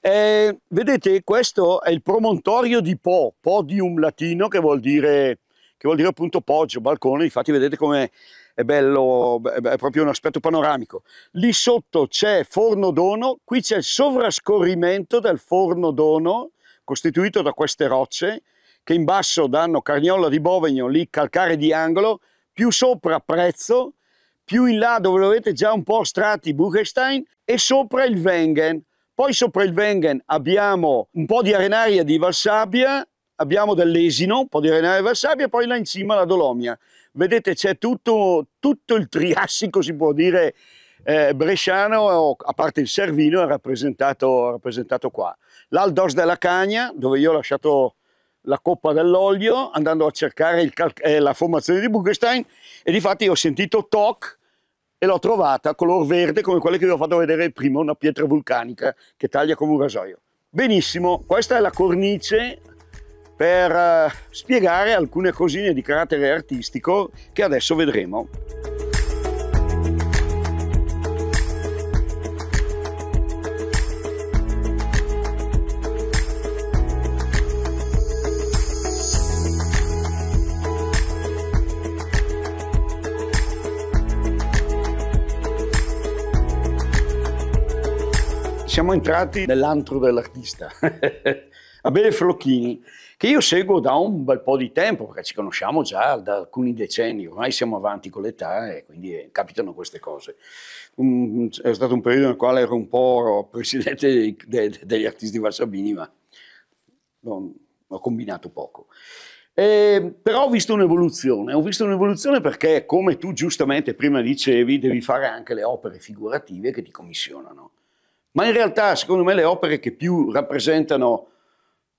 Eh, vedete, questo è il promontorio di Po, podium latino che vuol dire, che vuol dire appunto poggio, balcone, infatti vedete come è bello, è proprio un aspetto panoramico. Lì sotto c'è Forno Dono, qui c'è il sovrascorrimento del Forno Dono, costituito da queste rocce, che in basso danno carniola di Bovegno, lì calcare di angolo, più sopra Prezzo, più in là dove avete già un po' strati Buchenstein e sopra il Wengen. Poi sopra il Wengen abbiamo un po' di arenaria di Valsabbia, abbiamo dell'Esino, un po' di arenaria di Valsabbia e poi là in cima la Dolomia. Vedete, c'è tutto, tutto il triassico, si può dire, eh, bresciano, a parte il Servino, è rappresentato, rappresentato qua. L'Aldos della Cagna, dove io ho lasciato la coppa dell'olio, andando a cercare eh, la formazione di Buchenstein, e di fatto ho sentito Toc e l'ho trovata color verde come quelle che vi ho fatto vedere prima, una pietra vulcanica che taglia come un rasoio. Benissimo, questa è la cornice per eh, spiegare alcune cosine di carattere artistico che adesso vedremo. Siamo entrati nell'antro dell'artista. <laughs> Abele Flocchini che io seguo da un bel po' di tempo, perché ci conosciamo già da alcuni decenni, ormai siamo avanti con l'età e quindi eh, capitano queste cose. Um, è stato un periodo nel quale ero un po' presidente dei, de, degli artisti valsabini, ma non, ho combinato poco. Eh, però ho visto un'evoluzione, ho visto un'evoluzione perché come tu giustamente prima dicevi devi fare anche le opere figurative che ti commissionano, ma in realtà secondo me le opere che più rappresentano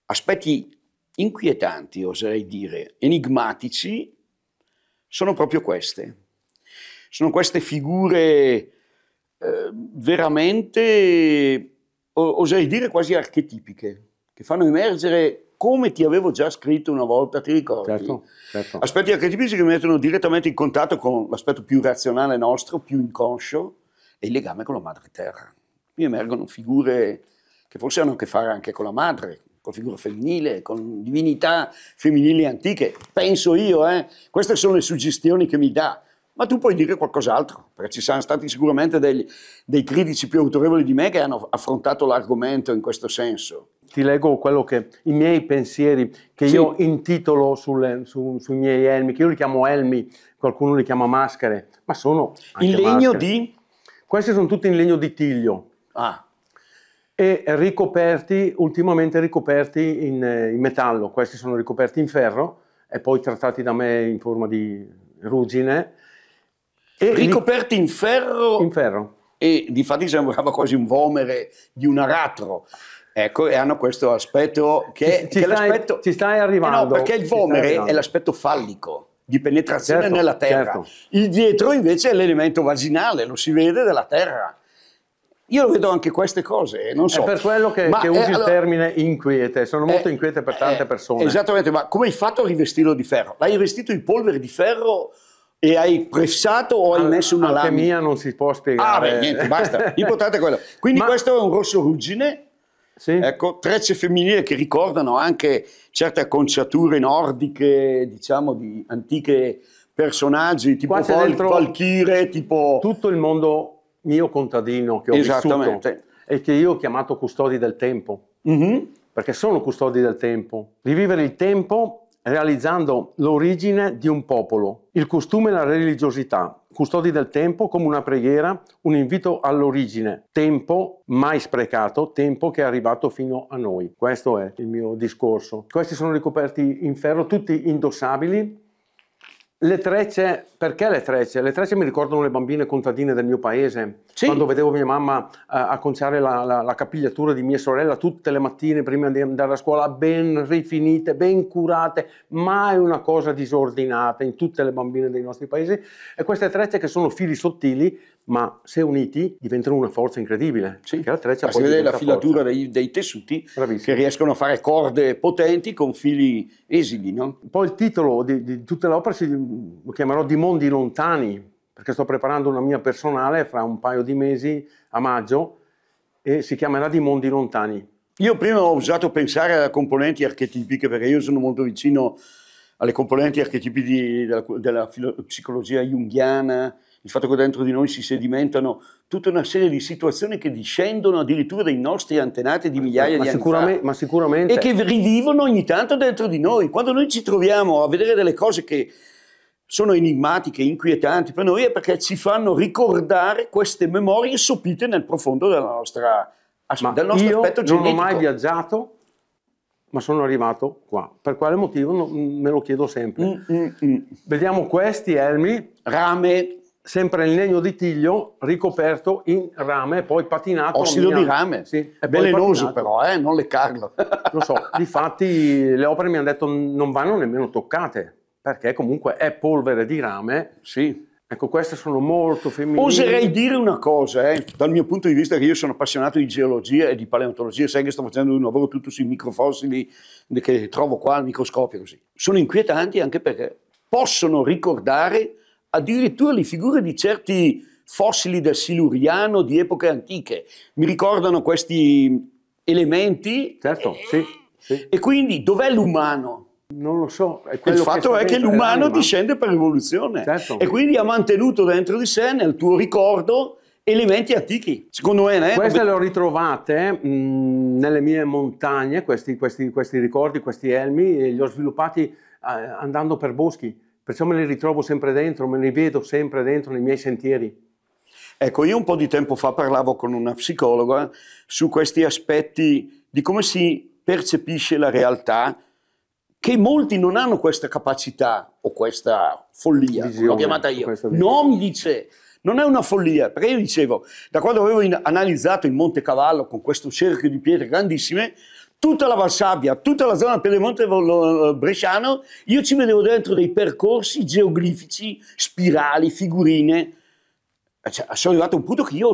aspetti inquietanti, oserei dire, enigmatici, sono proprio queste. Sono queste figure eh, veramente, oserei dire, quasi archetipiche, che fanno emergere come ti avevo già scritto una volta, ti ricordi? Certo, certo. Aspetti archetipici che mi mettono direttamente in contatto con l'aspetto più razionale nostro, più inconscio, e il legame con la madre terra. Qui emergono figure che forse hanno a che fare anche con la madre, con figura femminile, con divinità femminili antiche, penso io, eh? queste sono le suggestioni che mi dà. Ma tu puoi dire qualcos'altro, perché ci sono stati sicuramente degli, dei critici più autorevoli di me che hanno affrontato l'argomento in questo senso. Ti leggo quello che, i miei pensieri che sì. io intitolo sulle, su, sui miei elmi, che io li chiamo elmi, qualcuno li chiama maschere, ma sono... In legno maschere. di? Questi sono tutti in legno di tiglio. Ah e ricoperti, ultimamente ricoperti in, eh, in, metallo, questi sono ricoperti in ferro e poi trattati da me in forma di ruggine. E ricoperti in ferro? In ferro. E di fatti diciamo, sembrava <laughs> quasi un vomere di un aratro. Ecco, e hanno questo aspetto che... Ci, ci, che stai, ci stai, arrivando. Eh no, perché il vomere è l'aspetto fallico di penetrazione certo, nella terra. Certo. Il dietro invece è l'elemento vaginale, lo si vede dalla terra. Io vedo anche queste cose, eh, non so. È per quello che, ma, che eh, usi allora, il termine inquiete, sono molto eh, inquiete per tante eh, persone. Esattamente, ma come hai fatto a rivestirlo di ferro? L'hai rivestito di polvere di ferro e hai pressato o hai messo una lamina? mia non si può spiegare. Ah, beh, niente, basta. <laughs> L'importante è quello. Quindi ma... questo è un rosso ruggine. Sì. Ecco, trecce femminili che ricordano anche certe acconciature nordiche, diciamo, di antiche personaggi tipo Valkyrie, tipo... Tutto il mondo mio contadino che ho vissuto e che io ho chiamato custodi del tempo, mm-hmm. perché sono custodi del tempo. Rivivere il tempo realizzando l'origine di un popolo, il costume e la religiosità, custodi del tempo come una preghiera, un invito all'origine, tempo mai sprecato, tempo che è arrivato fino a noi. Questo è il mio discorso. Questi sono ricoperti in ferro, tutti indossabili le trecce, perché le trecce? Le trecce mi ricordano le bambine contadine del mio paese. Sì. Quando vedevo mia mamma eh, acconciare la, la, la, capigliatura di mia sorella tutte le mattine prima di andare a scuola, ben rifinite, ben curate, mai una cosa disordinata in tutte le bambine dei nostri paesi. E queste trecce che sono fili sottili ma se uniti diventano una forza incredibile. Sì. Perché l'attrezza si vede la filatura dei, dei, tessuti Bravissimo. che riescono a fare corde potenti con fili esili. No? Poi il titolo di, di tutta l'opera si, lo mm, chiamerò Di mondi lontani, perché sto preparando una mia personale fra un paio di mesi a maggio e si chiamerà Di mondi lontani. Io prima ho usato pensare a componenti archetipiche perché io sono molto vicino alle componenti archetipiche della, della psicologia junghiana, il fatto che dentro di noi si sedimentano tutta una serie di situazioni che discendono addirittura dai nostri antenati di migliaia ma, ma di anni fa. Ma sicuramente. E che rivivono ogni tanto dentro di noi. Quando noi ci troviamo a vedere delle cose che sono enigmatiche, inquietanti per noi, è perché ci fanno ricordare queste memorie sopite nel profondo della nostra, ma del nostro io aspetto genetico. non ho mai viaggiato ma sono arrivato qua. Per quale motivo? No, me lo chiedo sempre. Mm, mm, mm. Vediamo questi elmi. Rame sempre in legno di tiglio ricoperto in rame poi patinato ossido di rame sì, è velenoso però eh? non leccarlo lo so difatti le opere mi hanno detto non vanno nemmeno toccate perché comunque è polvere di rame sì Ecco, queste sono molto femminili. Oserei dire una cosa, eh? dal mio punto di vista, che io sono appassionato di geologia e di paleontologia, sai che sto facendo un lavoro tutto sui microfossili che trovo qua al microscopio, così. Sono inquietanti anche perché possono ricordare addirittura le figure di certi fossili del siluriano di epoche antiche. Mi ricordano questi elementi. Certo, e, eh. sì, sì. E quindi dov'è l'umano? Non lo so. il fatto che è che l'umano discende per evoluzione certo. e quindi ha mantenuto dentro di sé, nel tuo ricordo, elementi antichi. Secondo me, eh? queste le ho ritrovate mh, mm, nelle mie montagne, questi, questi, questi ricordi, questi elmi, e li ho sviluppati eh, andando per boschi Perciò me li ritrovo sempre dentro, me li vedo sempre dentro nei miei sentieri. Ecco, io un po' di tempo fa parlavo con una psicologa su questi aspetti di come si percepisce la realtà, che molti non hanno questa capacità o questa follia, visione, l'ho chiamata io. Non mi dice, non è una follia, perché io dicevo, da quando avevo in- analizzato il Monte Cavallo con questo cerchio di pietre grandissime, tutta la Valsabbia, tutta la zona Piemonte eh, bresciano, io ci vedevo dentro dei percorsi geoglifici, spirali, figurine. Eh, cioè, sono arrivato a un punto che io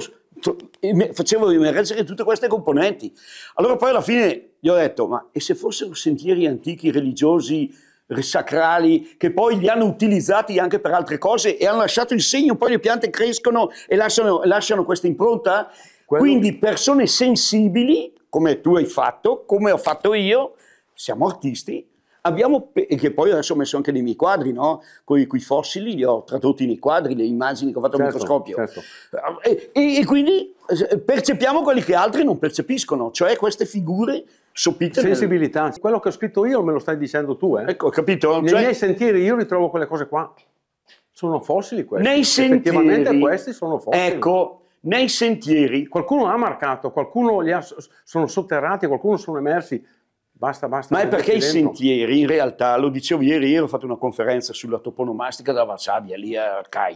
facevo emergere tutte queste componenti. Allora poi alla fine gli ho detto, ma e se fossero sentieri antichi, religiosi, sacrali, che poi li hanno utilizzati anche per altre cose e hanno lasciato il segno, poi le piante crescono e lasciano, lasciano questa impronta? Quello... Quindi persone sensibili come tu hai fatto, come ho fatto io, siamo artisti, abbiamo, e che poi adesso ho messo anche nei miei quadri, no? Quei, i fossili li ho tradotti nei quadri, le immagini che ho fatto certo, al microscopio. Certo. Eh, e, e, quindi percepiamo quelli che altri non percepiscono, cioè queste figure sopite. Sensibilità. Nel... Quello che ho scritto io me lo stai dicendo tu, eh? Ecco, capito? Nei cioè... miei sentieri io ritrovo quelle cose qua. Sono fossili questi. Nei sentieri. Effettivamente questi sono fossili. Ecco, nei sentieri, qualcuno ha marcato, qualcuno li ha, sono sotterrati, qualcuno sono emersi, Basta, basta. Ma è perché i sentieri, in realtà, lo dicevo ieri, ieri ho fatto una conferenza sulla toponomastica della Varsavia, lì a CAI,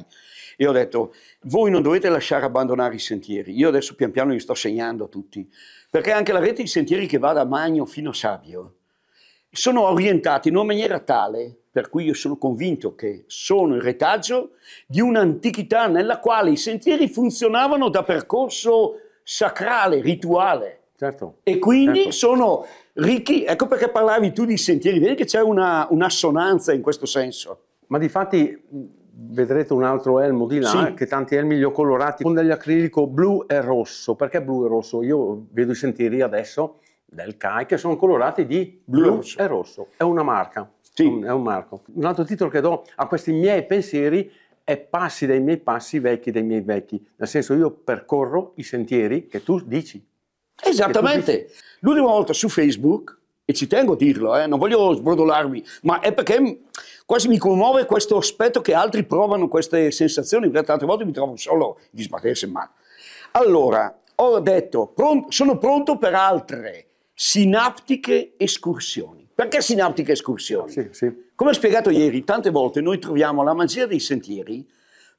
e ho detto, voi non dovete lasciare abbandonare i sentieri, io adesso pian piano li sto segnando a tutti, perché anche la rete di sentieri che va da Magno fino a Sabio sono orientati in una maniera tale per cui io sono convinto che sono il retaggio di un'antichità nella quale i sentieri funzionavano da percorso sacrale, rituale. Certo, e quindi certo. sono ricchi, ecco perché parlavi tu di sentieri, vedi che c'è una, un'assonanza in questo senso. Ma di fatti vedrete un altro elmo di là, sì. che tanti elmi li ho colorati con degli acrilico blu e rosso. Perché blu e rosso? Io vedo i sentieri adesso del CAI che sono colorati di blu, blu e rosso. È una marca. Sì, è un marco. Un altro titolo che do a questi miei pensieri è Passi dai miei passi, vecchi dai miei vecchi. Nel senso io percorro i sentieri che tu dici. Esattamente. dici. L'ultima volta su Facebook, e ci tengo a dirlo, eh, non voglio sbrodolarmi, ma è perché quasi mi commuove questo aspetto che altri provano queste sensazioni, perché tante volte mi trovo solo di sbattersi male. Allora, ho detto, sono pronto per altre sinaptiche escursioni. Perché sinaptica escursione? Sì, sì. Come ho spiegato ieri, tante volte noi troviamo la magia dei sentieri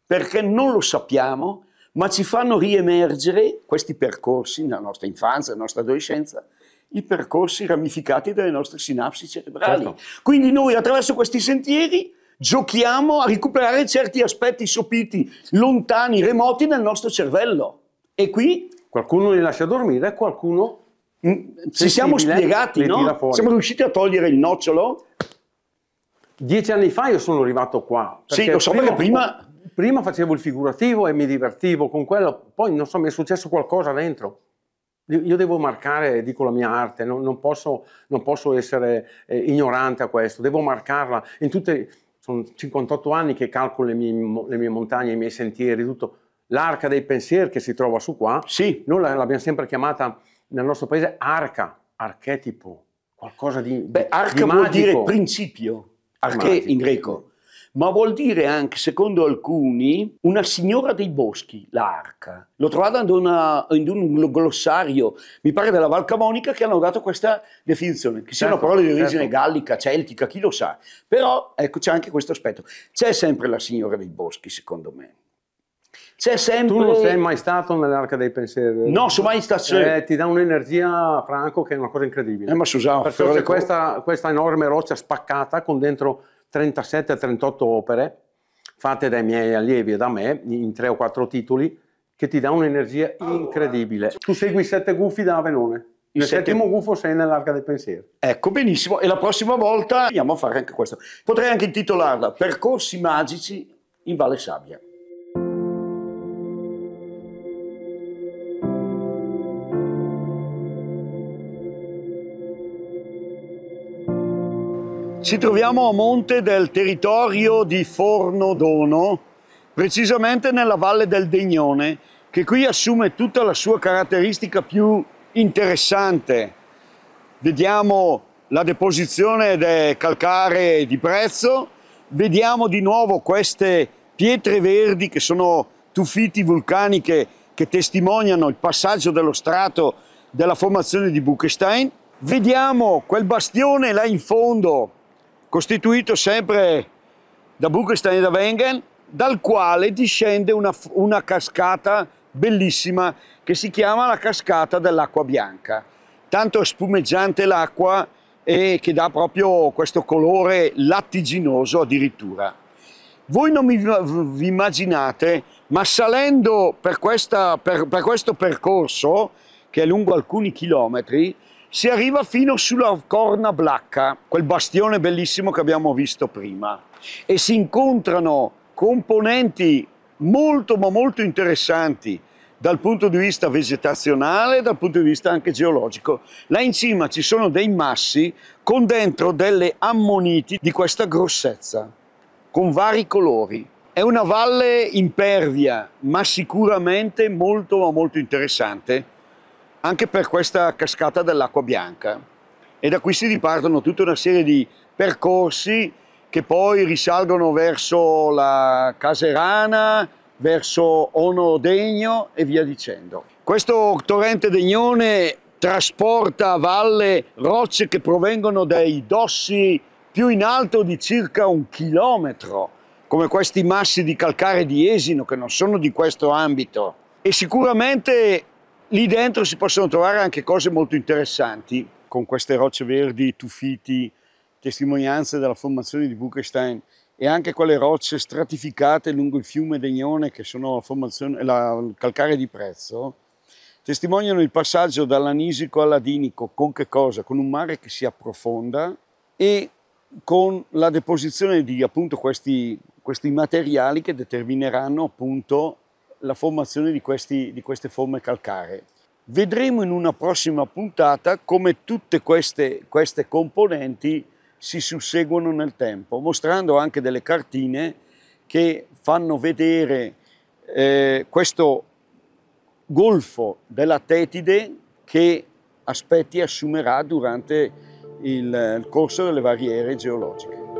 perché non lo sappiamo, ma ci fanno riemergere questi percorsi nella nostra infanzia, nella nostra adolescenza, i percorsi ramificati dalle nostre sinapsi cerebrali. Certo. Quindi noi attraverso questi sentieri giochiamo a recuperare certi aspetti sopiti, lontani, remoti nel nostro cervello. E qui... Qualcuno li lascia dormire, qualcuno Mm, ci siamo spiegati, no? Siamo riusciti a togliere il nocciolo? Dieci anni fa io sono arrivato qua. Sì, lo so prima, perché prima... Prima facevo il figurativo e mi divertivo con quello, poi non so, mi è successo qualcosa dentro. Io devo marcare, dico la mia arte, non, non, posso, non posso, essere eh, ignorante a questo, devo marcarla in tutte sono 58 anni che calcolo le mie, le mie, montagne, i miei sentieri, tutto. L'arca dei pensieri che si trova su qua, sì. noi l'abbiamo sempre chiamata nel nostro paese arca, archetipo, qualcosa di... Beh, arca di vuol dire principio, arche magico. in greco, ma vuol dire anche, secondo alcuni, una signora dei boschi, l'arca. L'ho trovata in, una, in, un glossario, mi pare della Valcamonica, che hanno dato questa definizione, che siano certo, parole di origine certo. gallica, celtica, chi lo sa. Però, ecco, c'è anche questo aspetto. C'è sempre la signora dei boschi, secondo me. C'è sempre... Tu non sei mai stato nell'arca dei pensieri? No, sono mai stato... Eh, ti dà un'energia, Franco, che è una cosa incredibile. Eh, ma Susanna, Perché c'è questa, questa enorme roccia spaccata con dentro 37-38 opere fatte dai miei allievi e da me in tre o quattro titoli che ti dà un'energia incredibile. Tu segui Sette Gufi da Avenone. Il, Il settimo sette... gufo sei nell'arca dei pensieri. Ecco, benissimo. E la prossima volta andiamo a fare anche questo. Potrei anche intitolarla Percorsi magici in Valle Sabbia. Ci troviamo a monte del territorio di Forno Dono, precisamente nella Valle del Degnone, che qui assume tutta la sua caratteristica più interessante. Vediamo la deposizione del calcare di prezzo, vediamo di nuovo queste pietre verdi che sono tufiti vulcaniche che testimoniano il passaggio dello strato della formazione di Buchenstein. Vediamo quel bastione là in fondo costituito sempre da Buchenstein e da Wengen, dal quale discende una, una cascata bellissima che si chiama la cascata dell'acqua bianca. Tanto è spumeggiante l'acqua e che dà proprio questo colore lattiginoso addirittura. Voi non mi, vi immaginate, ma salendo per, questa, per, per questo percorso, che è lungo alcuni chilometri, si arriva fino sulla Corna Blacca, quel bastione bellissimo che abbiamo visto prima, e si incontrano componenti molto ma molto interessanti dal punto di vista vegetazionale e dal punto di vista anche geologico. Là in cima ci sono dei massi con dentro delle ammoniti di questa grossezza, con vari colori. È una valle impervia, ma sicuramente molto ma molto interessante anche per questa cascata dell'acqua bianca e da qui si ripartono tutta una serie di percorsi che poi risalgono verso la Caserana, verso Ono Degno e via dicendo. Questo torrente Degnone trasporta a valle rocce che provengono dai dossi più in alto di circa un chilometro, come questi massi di calcare di Esino che non sono di questo ambito. E sicuramente Lì dentro si possono trovare anche cose molto interessanti, con queste rocce verdi, tufiti, testimonianze della formazione di Buchenstein e anche quelle rocce stratificate lungo il fiume Degnone, che sono la calcare di prezzo, testimoniano il passaggio dall'anisico all'adinico, con che cosa? Con un mare che si approfonda e con la deposizione di appunto questi, questi materiali che determineranno appunto la formazione di, questi, di queste forme calcaree. Vedremo in una prossima puntata come tutte queste, queste componenti si susseguono nel tempo, mostrando anche delle cartine che fanno vedere eh, questo golfo della Tetide che aspetti assumerà durante il, il corso delle varie ere geologiche.